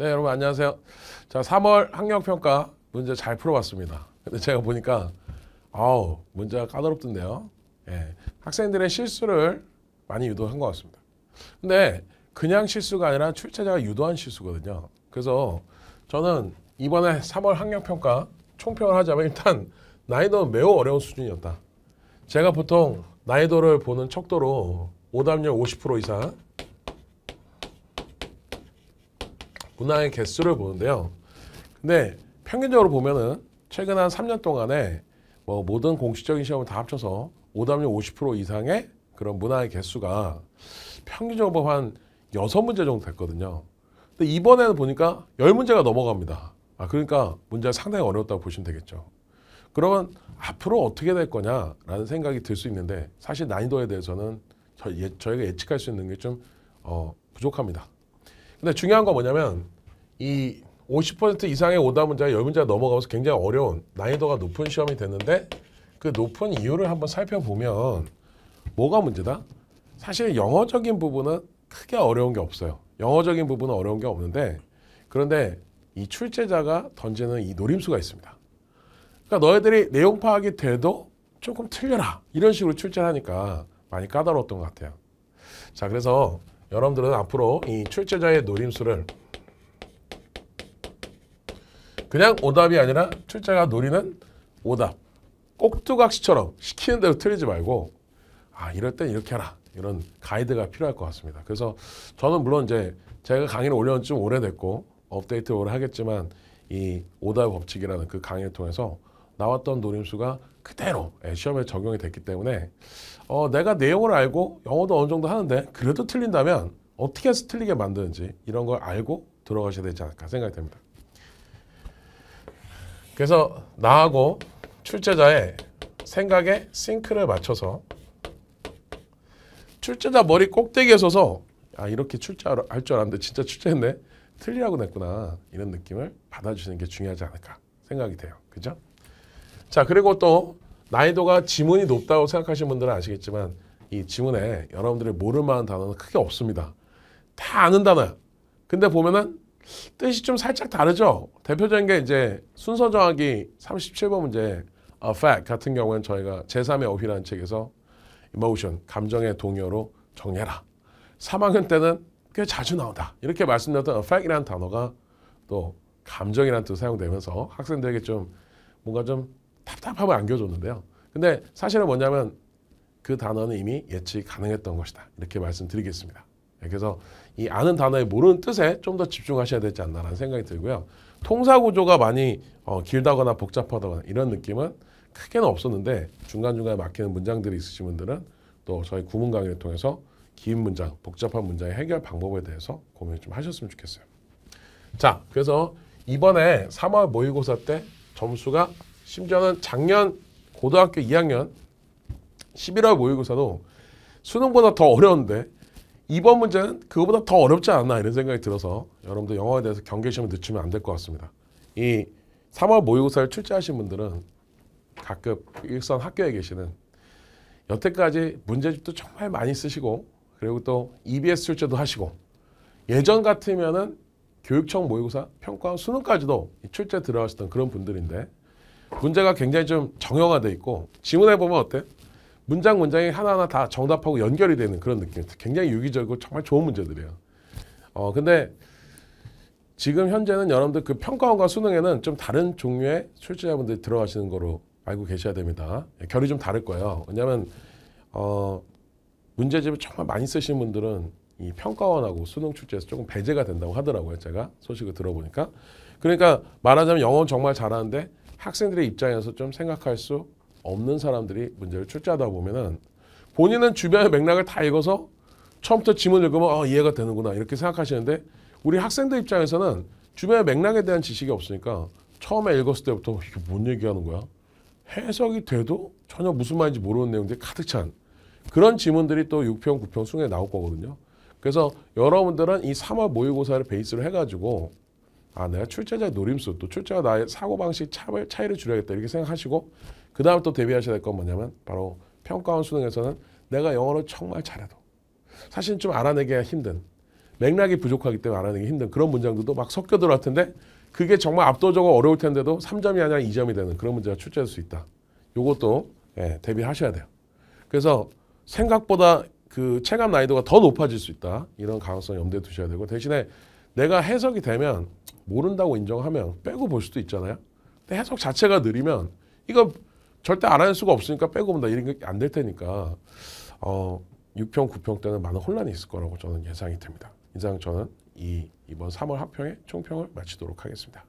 네, 여러분 안녕하세요. 자, 3월 학력평가 문제 잘 풀어봤습니다. 근데 제가 보니까 아우 문제가 까다롭던데요. 예, 학생들의 실수를 많이 유도한 것 같습니다. 근데 그냥 실수가 아니라 출제자가 유도한 실수거든요. 그래서 저는 이번에 3월 학력평가 총평을 하자면 일단 난이도 매우 어려운 수준이었다. 제가 보통 난이도를 보는 척도로 오답률 50% 이상 문항의 개수를 보는데요. 근데 평균적으로 보면은 최근 한 3년 동안에 뭐 모든 공식적인 시험을 다 합쳐서 오답률 50% 이상의 그런 문항의 개수가 평균적으로 뭐 한 6문제 정도 됐거든요. 근데 이번에는 보니까 10문제가 넘어갑니다. 아, 그러니까 문제가 상당히 어려웠다고 보시면 되겠죠. 그러면 앞으로 어떻게 될 거냐라는 생각이 들 수 있는데 사실 난이도에 대해서는 예, 저희가 예측할 수 있는 게좀 어, 부족합니다. 근데 중요한 건 뭐냐면 이 50% 이상의 오답 문제가 10문제 가 넘어가면서 굉장히 어려운 난이도가 높은 시험이 됐는데 그 높은 이유를 한번 살펴보면 뭐가 문제다? 사실 영어적인 부분은 크게 어려운 게 없어요. 영어적인 부분은 어려운 게 없는데 그런데 이 출제자가 던지는 이 노림수가 있습니다. 그러니까 너희들이 내용 파악이 돼도 조금 틀려라 이런 식으로 출제를 하니까 많이 까다로웠던 것 같아요. 자 그래서 여러분들은 앞으로 이 출제자의 노림수를 그냥 오답이 아니라 출제가 노리는 오답 꼭두각시처럼 시키는 대로 틀리지 말고 아 이럴 땐 이렇게 하라 이런 가이드가 필요할 것 같습니다. 그래서 저는 물론 이제 제가 강의를 올려온 지 오래됐고 업데이트를 하겠지만 이 오답 법칙이라는 그 강의를 통해서 나왔던 노림수가 그대로 예, 시험에 적용이 됐기 때문에 어, 내가 내용을 알고 영어도 어느 정도 하는데 그래도 틀린다면 어떻게 해서 틀리게 만드는지 이런 걸 알고 들어가셔야 되지 않을까 생각이 됩니다. 그래서 나하고 출제자의 생각에 싱크를 맞춰서 출제자 머리 꼭대기에 서서 아 이렇게 출제할 줄 알았는데 진짜 출제했네 틀리라고 냈구나 이런 느낌을 받아주시는 게 중요하지 않을까 생각이 돼요. 그죠? 자, 그리고 또 난이도가 지문이 높다고 생각하시는 분들은 아시겠지만 이 지문에 여러분들이 모를 만한 단어는 크게 없습니다. 다 아는 단어야. 근데 보면은 뜻이 좀 살짝 다르죠. 대표적인 게 이제 순서 정하기 37번 문제 a f f c t 같은 경우에는 저희가 제3의 어휘라는 책에서 emotion, 감정의 동요로 정해라 3학년 때는 꽤 자주 나온다. 이렇게 말씀드렸던 a f f c t 이라는 단어가 또 감정이라는 뜻 사용되면서 학생들에게 좀 뭔가 좀 답답함을 안겨줬는데요. 근데 사실은 뭐냐면 그 단어는 이미 예측 이 가능했던 것이다. 이렇게 말씀드리겠습니다. 예, 그래서 이 아는 단어의 모르는 뜻에 좀 더 집중하셔야 되지 않나라는 생각이 들고요. 통사 구조가 많이 어, 길다거나 복잡하다거나 이런 느낌은 크게는 없었는데 중간중간에 막히는 문장들이 있으신 분들은 또 저희 구문 강의를 통해서 긴 문장, 복잡한 문장의 해결 방법에 대해서 고민을 좀 하셨으면 좋겠어요. 자, 그래서 이번에 3월 모의고사 때 점수가 심지어는 작년 고등학교 2학년 11월 모의고사도 수능보다 더 어려운데 이번 문제는 그거보다 더 어렵지 않나 이런 생각이 들어서 여러분들 영어에 대해서 경계심을 늦추면 안 될 것 같습니다. 이 3월 모의고사를 출제하신 분들은 가끔 일선 학교에 계시는 여태까지 문제집도 정말 많이 쓰시고 그리고 또 EBS 출제도 하시고 예전 같으면은 교육청 모의고사 평가 수능까지도 출제 들어가셨던 그런 분들인데 문제가 굉장히 좀정형화되어 있고 지문에 보면 어때? 문장 문장이 하나하나 다 정답하고 연결이 되는 그런 느낌이 굉장히 유기적이고 정말 좋은 문제들이에요. 어 근데 지금 현재는 여러분들 그 평가원과 수능에는 좀 다른 종류의 출제자분들이 들어가시는 거로 알고 계셔야 됩니다. 예, 결이 좀 다를 거예요. 왜냐하면 어, 문제집을 정말 많이 쓰시는 분들은 이 평가원하고 수능 출제에서 조금 배제가 된다고 하더라고요. 제가 소식을 들어보니까. 그러니까 말하자면 영어 정말 잘하는데 학생들의 입장에서 좀 생각할 수 없는 사람들이 문제를 출제하다 보면은 본인은 주변의 맥락을 다 읽어서 처음부터 지문 읽으면 어, 이해가 되는구나 이렇게 생각하시는데 우리 학생들 입장에서는 주변의 맥락에 대한 지식이 없으니까 처음에 읽었을 때부터 이게 뭔 얘기하는 거야? 해석이 돼도 전혀 무슨 말인지 모르는 내용들이 가득 찬 그런 지문들이 또6편 9평 순에 나올 거거든요. 그래서 여러분들은 이 3월 모의고사를 베이스로 해가지고 아 내가 출제자 의 노림수 또출제가 나의 사고방식 차별, 차이를 줄여야겠다 이렇게 생각하시고 그다음또 대비하셔야 될 건 뭐냐면 바로 평가원 수능에서는 내가 영어를 정말 잘해도 사실 좀 알아내기가 힘든 맥락이 부족하기 때문에 알아내기 힘든 그런 문장들도 막 섞여 들어갈 텐데 그게 정말 압도적으로 어려울 텐데도 3점이 아니라 2점이 되는 그런 문제가 출제할 수 있다. 요것도 예, 대비하셔야 돼요. 그래서 생각보다 그 체감 난이도가 더 높아질 수 있다. 이런 가능성 염두에 두셔야 되고 대신에 내가 해석이 되면 모른다고 인정하면 빼고 볼 수도 있잖아요. 근데 해석 자체가 느리면 이거 절대 안할 수가 없으니까 빼고 본다 이런 게 안 될 테니까 어, 6평, 9평 때는 많은 혼란이 있을 거라고 저는 예상이 됩니다. 이상 저는 이 이번 3월 합평의 총평을 마치도록 하겠습니다.